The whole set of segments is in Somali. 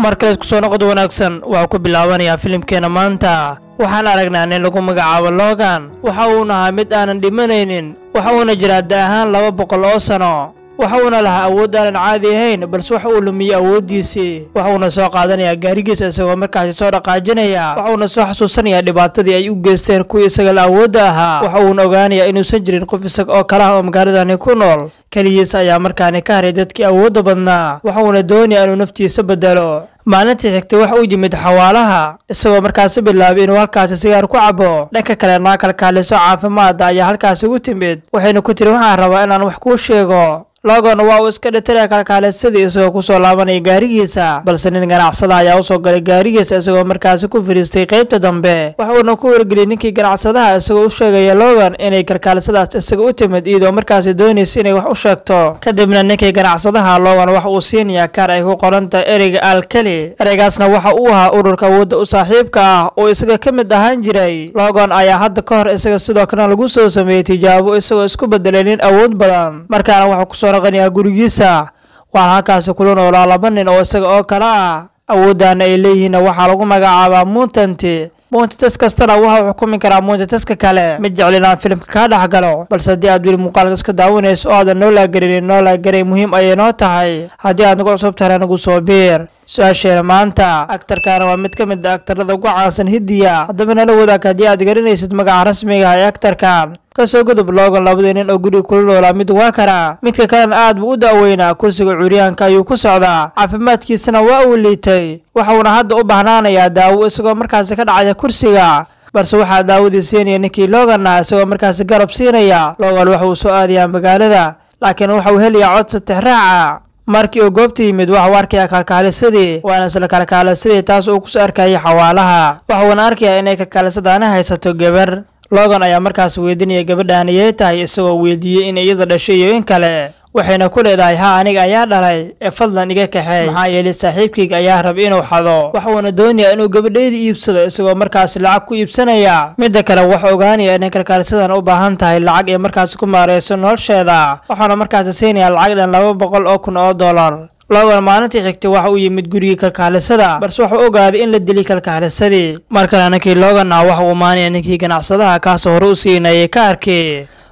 mar kaleed kusoo noqod wanaagsan waxaa ku bilaabanayaa filimkeenna maanta waxaan aragnaa nin lagu magacaabo logan waxa uuna ahaa mid aanan dhimanaynin waxa uuna jiraa da ahaan laba boqol oo sano waxa uuna lahaa awood aanan caadi ahayn balse waxa uu lumiyey awooddiisii waxa uuna soo qaadanayaa gaarigiisa isagoo markaasi soo dhaqaajinaya waxa uuna soo xusuusanayaa dhibaatadii ay u geysteen kuwii isaga la awoodda ahaa waxa uuna ogaanayaa inuusan jirin qof isaga oo kala ah oo magaaladani ku nool keligiisa ayaa markaani ka haray dadkii awoodda badnaa waxa uuna doonayaa inuu naftiisa bedelo maalintii xigtay waxa uu yimid xawaalaha isagoo markaasi bilaabay inuu halkaasi sigaar ku cabo dhanka kale naakal kaaliso caafimaada ayaa halkaasi ugu timid waxayna ku tiri waxaan rabaa inaan wax kuu sheego logona waa uu iska dhitira kalkaalidsadii isagoo kusoo laabanaya gaarigiisa balse nin ganacsada ayaa usoo galay gaarigiisa isagoo markaasi ku fadhiistay qaybta dambe wax uuna ku wargeliyey ninkii ganacsadaha isagoo u sheegaya logan inay kalkaalisadaas isaga u timid iyadoo markaasi doonaysa inay wax u sheegto kadibna ninkii ganacsadaha logan waxa uu siinayaa kaar ay ku qoranta ereyga alkali ereygaasna waxa uu ahaa ururka awoodda u saaxiibka ah oo isaga ka mid ahaan jiray logon ayaa hadda ka hor isaga sidoo kalena lagu soo sameeyey tijaabo isagoo isku bedelay nin awood badan markaana waxaa kusoo warqani ah gurigiisa waxaa halkaasi kula noolaa laba nin oo isaga oo kale ah awooddaana ay leeyihiinna waxaa lagu magacaabaa muuntanti muuntatas kastana waxau xukumi karaa muuntataska kale ma jecli inaan filimka kaa dhex galo balse haddii aad weli muuqaalka iska daawanayso oo aadan noo laagarin noo laagaray muhiim ayay noo tahay haddii aad nagu cusub tahana nagu soo biir su-aasheena maanta agtarkaana waa mid ka mid a ah agtarada ugu caansan hidiya haddaba nala wadaag haddii aad garanaysid magaca rasmiga ah ee agtarkan kasoo gudub loogan labadii nin oo guriga kula noolaa mid waa karaa midka kalena aad buu u daaweynaa kursiga curyaanka ayuu ku socdaa caafimaadkiisana waa uu liitay waxuuna hadda u bahnaanayaa daawo isagoo markaasi ka dhacaya kursiga balse waxaa daawadii siinaya ninkii looganna isagoo markaasi garab siinaya loogan waxa uu soo aadayaa magaalada laakiin waxa uu helayaa cod satex raaca markii uu goobta yimid waxauu arkayaa kalkaalisadii waana isla kalkaalisadii taas uu kusoo arkayay xawaalaha waxa uuna arkayaa inay kalkaalisadaana haysato gebar logan ayaa markaas weydiinaya gabadhan ayay tahay isagoo weydiiyey in iyada dhashay iyo in kale waxayna ku leedahay ha aniga ayaa dhalay ee fadlan iga kaxeey maxaa yeelay saaxiibkayga ayaa rab inuu xado waxa uuna doonayaa inuu gabadhayda iibsado isagoo markaasi lacag ku iibsanaya midda kale waxa ogaanaya inay kalkaalsadan u baahan tahay lacag ee markaasi ku maareyso nolosheeda waxaana markaasi siinayaa lacag dhan laba boqol oo kun oo dollar lowal maalintii xigtay waxa uu yimid gurigii kalkaalisada balse waxuu ogaaday in la dilay kalkaalisadii mar kale ninkii looganaa waxa uu maanaya ninkii ganacsadaha kaasoo hore u siinayay kaarkii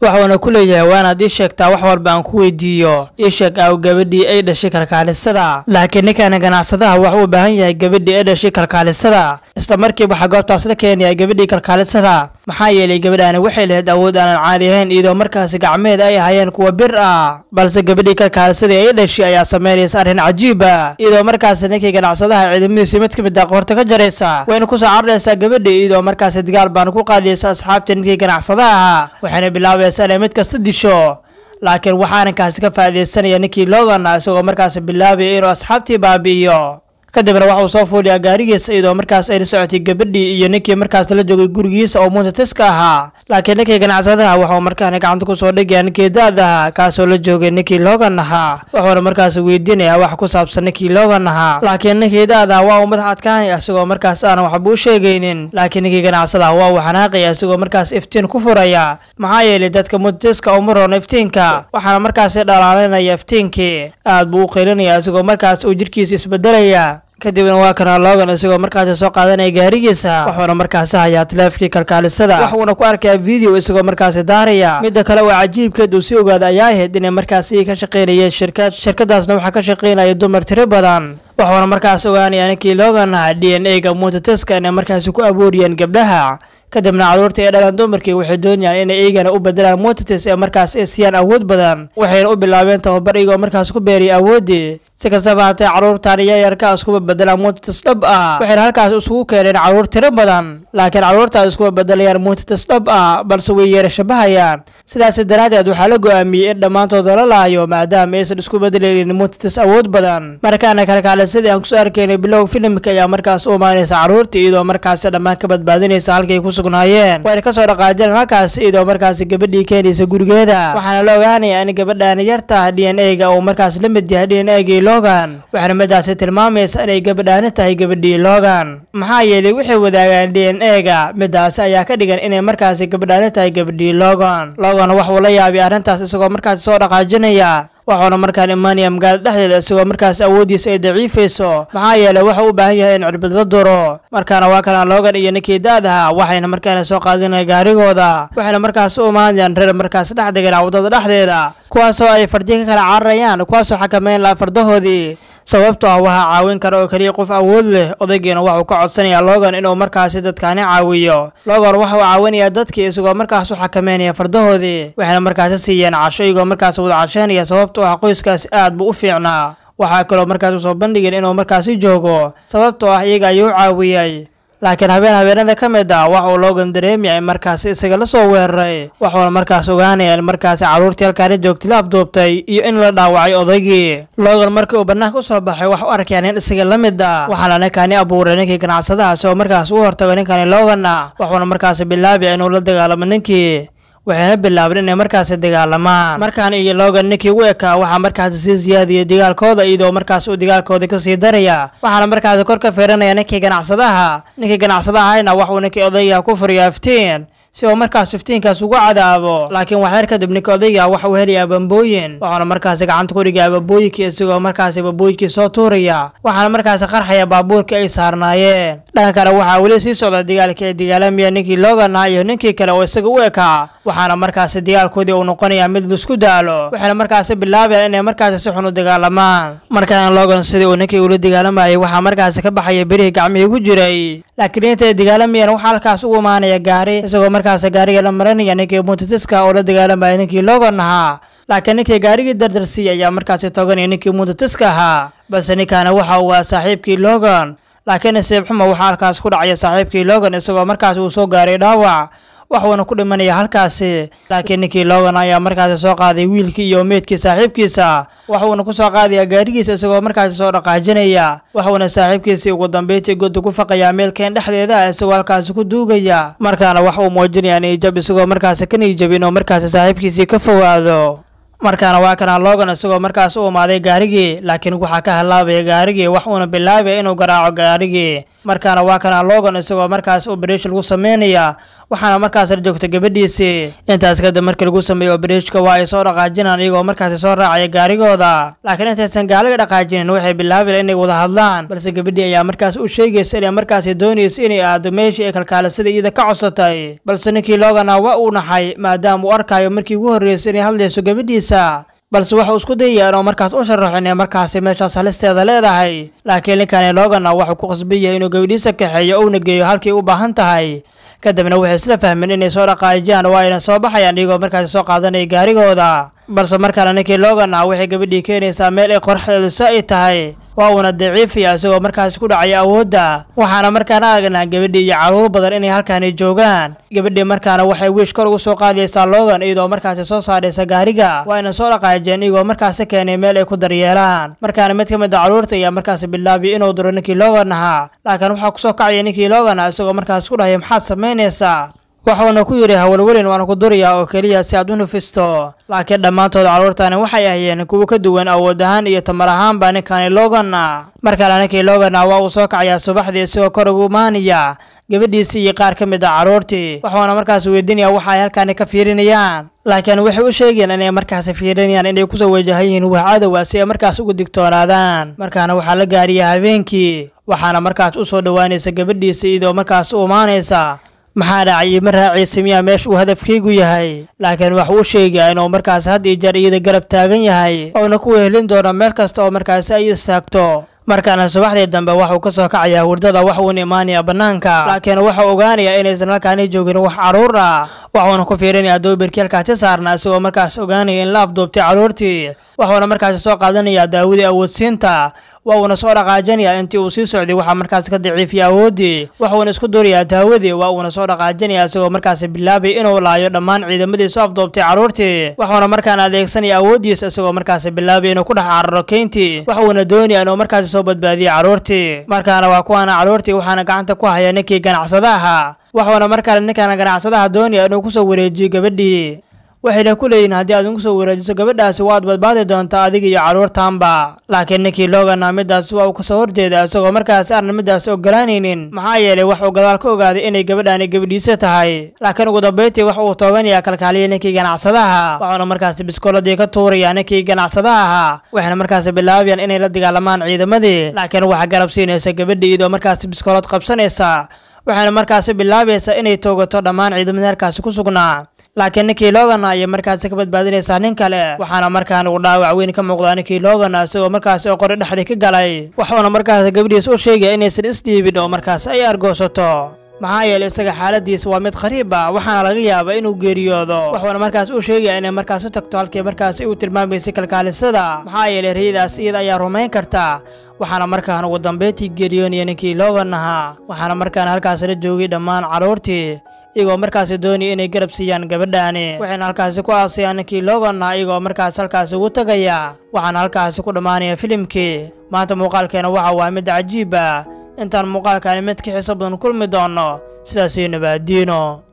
waxuuna ku leeyahay waanaad ii sheegtaa wax walba aan ku weydiiyo ii sheeg aaw gabadhii ay dhashay kalkaalisada laakiin ninkaana ganacsadaha wax uu baahan yahay gabadhii ay dhashay kalkaalisada isla markiiba waxaa goobtaas la keenaya gabadhii kalkaalisada maxaa yeelay gabadhaani waxay lahayd awood aanan caadi ahayn iyadoo markaasi gacmeed ay ahaayeen kuwa bir ah balse gabadhii kalkaalisadii ay dhashay ayaa samaynaysa arrin cajiiba ah, iyadoo markaasi ninkii ganacsadaha ciidamadiisi mid ka mid ah qoorta ka jaraysa wayna kusoo cararaysaa gabadhii iyadoo markaasi dagaal baana ku qaadiyaysa asxaabtii ninkii ganacsadaha waxayna bilaabay markaasi mid kasta disho laakiin waxaa arrinkaasi ka faa'iidaysanaya ninkii lowdana isagoo markaasi bilaabaya inuu asxaabtii baabi'iyo kadibna waxa uu soo fuudhiyaa gaarigiisa iyadoo markaas ay la socotay gabadhii iyo ninkii markaas la joogay gurigiisa oo muntatiska ahaa laakiin ninkii ganacsadaha ah waxa uu markaana gacanta ku soo dhigaya ninkii da kaasoo la joogay ninkii logan ahaa wuxuuna markaas weydiinayaa wax ku saabsan ninkii logan ahaa laakiin ninkii da waa uu madax adkaanay ah, isagoo markaas aanan waxbuu sheegaynin laakiin ninkii ganacsadaha ah waa uu xanaaqaya isagoo markaas iftiin ku furaya maxaa yeelay dadka muntatiska uma roona iftiinka waxaana markaasi dhalaalinaya iftiinkii aad buu u qeylinayaa isagoo markaas uu jirkiisa isbedelaya kadibna waa kana logan isagoo markaasi soo qaadanaya gaarigiisa wuxuuna markaasi hayaa taleefkii kalkaalisada waxuuna ku arkaa video isagoo markaasi daaraya midda kale waa cajiibkeed uu sii ogaada ayaa ahayd inay markaasi ka shaqaynayeen shirkad shirkadaasna waxaa ka shaqaynaya dumar tiro badan waxuuna markaasi ogaanaya ninkii logan aha d n a ga mutateska inay markaasi ku abuuriyeen gabdhaha kadibna carruurta ee dhalan dumarkii waxay doonayaan inay iyagana u bedelaan mutatis ee markaas ay siiyaan awood badan waxayna u bilaabeen tababar iyagoo markaas ku beeriyay awooddii si kastaba hatee carruurtan iyo yarka ah iskuba bedelaan mutatis dhab ah waxayna halkaas isugu keeneen carruur tiro badan laakiin carruurtaas iskuba bedelayaan mutatis dhab ah balse way yeera shabahayaan sidaasi daraaddeed waxaa la go'aamiyey in dhammaantooda la laayo maadaama aysan isku bedelaynin mutatis awood badan markaana kalkaalisadii aan kusoo arkaynay bilowg filimka ayaa markaas u imaanaysa carruurta iyadoo markaasi dhammaan ka badbaadinaysa halkay kus sugnaayeen wayna kasoo dhaqaajeen halkaas iyadoo markaasi gabadhii keenaysa gurigeeda waxaana la ogaanayaa in gabadhaani yartaha d n a-ga uu markaas la mid yahay d n a-gii logan waxaana midaasi tilmaamaysa inay gabadhaani tahay gabadhii logan maxaa yeelay waxay wadaagaan d n a-ga middaasi ayaa ka dhigan inay markaasi gabadhaani tahay gabadhii logan logan wax uu la yaabay arrintaas isagoo markaasi soo dhaqaajinaya waxauna markaan imaanaya magaalada dhexdeeda isagoo markaas awooddiisa ay daciifayso maxaa yeeley wuxuu u baahan yahay in cirbad la duro markaana waa kana logan iyo ninkii da-daha waxayna markaana soo qaadinaya gaarigooda waxayna markaas u imaanayaan reer markaas dhex deganaa waddada dhexdeeda kuwaasoo ay fardi ka kala cararayaan kuwaasoo xakameyn lahaa fardahoodii sababto ah waxa caawin kara oo keliya qof awood leh odaygiina waxuu ka codsanayaa logan inuu markaasi dadkaani caawiyo logan waxau caawinayaa dadkii isagoo markaas u xakameynaya fardahoodii waxayna markaasi siiyeen casho iyagoo markaasi wada casheynaya sababto ah qoyskaasi aad buu u fiicnaa waxaa kaloo markaas usoo bandhigeen inuu markaasi joogo sababtoo ah iyaga ayuu caawiyey laakiin habeen habeenada ka mid ah waxa uu logan dareemiyay markaasi isaga la soo weeraray waxuuna markaas ogaanayaa in markaasi carruurtii halkaani joogtii la afduubtay iyo in la dhaawacay odaygii logan markii uu bannaanka u soo baxay waxa u arkeen in isaga la mid ah waxaana ninkani abuuray ninkii ganacsadahaasi oo markaas u hortago ninkani logana ah wuxuuna markaasi bilaabaya inuu la dagaalamo ninkii waxayna bilaabeen inay markaasi dagaalamaan markaan iyo logan ninkii ugu ekaa waxaa markaasi sii siyaadiyay dagaalkooda iyadoo markaas uu dagaalkooda kasii daraya waxaana markaasi kor ka fiirinaya ninkii ganacsadaha ninkii ganacsadahayna uu ninkii odayga ku furiya iftiin si uu markaas iftiinkaas ugu cadaabo laakiin waxyar kadib ninkii odayga wax uu helaya bambooyin waxaana markaasi gacanta ku dhigaya babooyinkii isagoo markaasi babooyinkii soo tuuraya waxaana markaasi qarxaya baabuurkii ay saarnaayeen dhanka kale waxaa weli sii socda dagaalkii ay dagaalamaya ninkii logana iyo ninkii kale oo isaga u ekaa waxaana markaasi dagaalkoodii uu noqonayaa mid lisku daalo waxayna markaasi bilaabayaan inay markaasi si xun u dagaalamaan markaana logan sidii uu ninkii ula dagaalamayay waxaa markaasi ka baxaya berihii gacmihii ku jiray laakiin inta intaay dagaalamayaan waxaa halkaas ugu imaanaya gaari isagoo markaasi gaariga la maranaya ninkii muntatiska oo la dagaalamaya ninkii logan ahaa laakiin ninkii gaarigii dardarsiiyay ayaa markaasi toganaya ninkii muntatiska ahaa balse ninkaana waxa uu waa saaxiibkii logan laakiin nasiib xuma waxaa halkaas ku dhacaya saaxiibkii logan isagoo markaas uu soo gaaray dhaawac waxuuna ku dhimanaya halkaasi laakiin ninkii logan ayaa markaasi soo qaaday wiilkii iyo meydkii saaxiibkiisa waxuuna ku soo qaadaya gaarigiisa isagoo markaasi soo dhaqaajinaya waxuuna saaxiibkiisii ugu dambeyntii godda ku faqayaa meelkeen dhexdeeda isagoo halkaasi ku duugaya markaana wax uu muujinayaa niijab isagoo markaasi ka niijabin oo markaasi saaxiibkiisii ka fogaado markaana waa kanaa logan isagoo markaas u umaaday gaarigii laakiin waxaa ka halaabaya gaarigii wax uuna bilaabaya inuu garaaco gaarigii markaana waa kana logan isagoo markaas oberation lagu sameynaya waxaana markaas la joogta gabadhiisi intaas kadib markii lagu sameeyey obereeshka waa ay soo dhaqaajinaan iyagoo markaasi soo raacaya gaarigooda laakiin intaysan gaaliga dhaqaajinin waxay bilaabileen inay wada hadlaan balse gabadhii ayaa markaas u sheegaysa inay markaasi doonaysa inay aado meeshii ay kalkaalisada iyada ka codsatay balse ninkii logana waa uu naxay maadaama uu arkayo markii ugu horreysay inay hadlayso gabadhiisa balse wuxuu isku dayayaan oo markaas u sharaxin ee markaasi meeshaas halisteeda leedahay laakiin linkani loogana wuxuu ku qasbiyay inuu gabadhiisa kaxeeyo una geeyo halkii u baahan tahay kadibna waxay isla fahmeen inay soo dhaqaajiyaan waa ayna soo baxayaan iyagoo markaasi soo qaadanaya gaarigooda balse markaan ninkii looganah waxay gabadhii keenaysaa meel ay qorxdeedu sa tahay waa uuna daciifiya isagoo markaasi ku dhacaya awoodda waxaana markaan aragnaa gabadhii iyo caruur badan inay halkaani joogaan gabadhii markaana waxay wiish kor ugu soo qaadaysaa loogan iyadoo markaasi soo saadhaysa gaariga waa yna soo dhaqaajeen iyagoo markaasi keenay meel ay ku daryeelaan markaana mid ka mid a ah carruurta ayaa markaasi bilaabiyay inuu duro ninkii loogan ahaa laakiin waxaa kusoo kacaya ninkii loogan isagoo markaasi ku dhahaya maxaad samaynaysaa wuxuuna ku yidhi hawalwelin waan ku durayaa oo keliya si aad u nufisto laakiin dhammaantood carruurtani waxay ahayeen kuwo ka duwan awood ahaan iyo tamar ahaanba ninkani logana mar kale ninkii logana waa uu soo kacayaa subaxdii isagoo kor ugu maanaya gabadhiisii iyo qaar ka mid a ah carruurtii wuxuuna markaas weydinaya waxa ay halkani ka fiirinayaan laakiin waxay u sheegeen inay markaas fiirinayaan inay kusoo wajahan yihiin wax cadowa si ay markaas ugu digtoonaadaan markaana waxaa la gaariya habeenkii waxaana markaas u soo dhowaanaysa gabadhiisii idoo markaas u imaanaysa maxaa dhacayay ma raacaysa miyaa meesha uu hadafkaygu yahay laakiin waxuu u sheegaa inuu markaas had iyo jeer iyada garab taagan yahay oona ku wehelin doono meel kasta oo markaasi ay istaagto markaana subaxdii dambe waxuu ka soo kacayaa hurdada wax uuna imaanaya bannaanka laakiin waxuu ogaanayaa inaysan halkaani joogin wax caruur ah waxuuna ku fiirinayaa dooberkii halkaasi saarna isagoo markaas ogaanaya in la afduubtay carruurtii waxuuna markaasi soo qaadanayaa daawadii awoodsiinta waauuna soo dhaqaajinayaa intii uu sii socday waxaa markaas ka daciifiyay awooddii uuna isku duurayaa daawadii waa uuna soo dhaqaajinaya isagoo markaasi bilaabay inuu laayo dhammaan ciidamadiisu afdoobtay carruurtii waxuuna markaan adeegsanaya awooddiisa isagoo markaasi bilaabay inuu ku dhex cararo keyntii uuna doonaya inuu markaasi soo badbaadiyay carruurtii markaana waa kuwaana carruurtii waxaana gacanta ku haya ninkii ganacsadaha ahaa waxuuna markaale ninkaana ganacsadaha doonaya inuu ku soo wareejiyo gabadhii waxayna ku leeyihiin haddii aad inku soo wareejiso gabadhaasi waad badbaadi doontaa adiga iyo carruurtaanba laakiin ninkii looganaa middaas waa uu ka soo horjeeda isagoo markaasi aanan middaas ogolaanaynin maxaa yeelay wax uu gadaal ka ogaaday inay gabadhaani gabadhiisa tahay laakiin ugu dambayntii waxa uu tooganaya kalkaaliya ninkii ganacsadaha waxuuna markaasi biskooladii ka tuurayaa ninkii ganacsadaha ahaa waxayna markaasi bilaabayaan inay la dagaalamaan ciidamadii laakiin waxaa garab siinaysa gabadhii idoo markaasi biskoolad qabsanaysa waxayna markaasi bilaabaysaa inay toogato dhammaan ciidamadii halkaasi ku sugnaa laakiin ninkii logan ayay markaasi ka badbaadinaysaa nin kale waxaana markaan uu dhaawac weyn ka muuqdaa ninkii logan isagoo markaasi oo qori dhexdii ka galay waxuuna markaasi gabadhiis u sheegaya inaysan isdhiibin oo markaasi ay argoosato maxaa yeelay isaga xaaladiis waa mid khariib ah waxaana laga yaabaa inuu geeriyoodo wuxuuna markaas u sheegaya inay markaas tagto halkii markaasi u tilmaamaysay kalkaalisada maxaa yeelay riyadaas iyada ayaa rumayn karta waxaana markaan ugu dambeyntii geeriyoonaya ninkii logan ahaa waxaana markaan halkaas la joogay dhammaan carruurtii iyagoo markaasi doonaya inay garab siiyaan gabadhaani waxayna halkaasi ku aasayaan ninkii loogana iyagoo markaas halkaasi ugu tegaya waxaana halkaasi ku dhammaanaya filimkii maanta muuqaalkeena waxa waa mid cajiiba ah. intaan muuqaalkaani mid ka xiso badan kulmi doonno sidaasiy nabaaddiino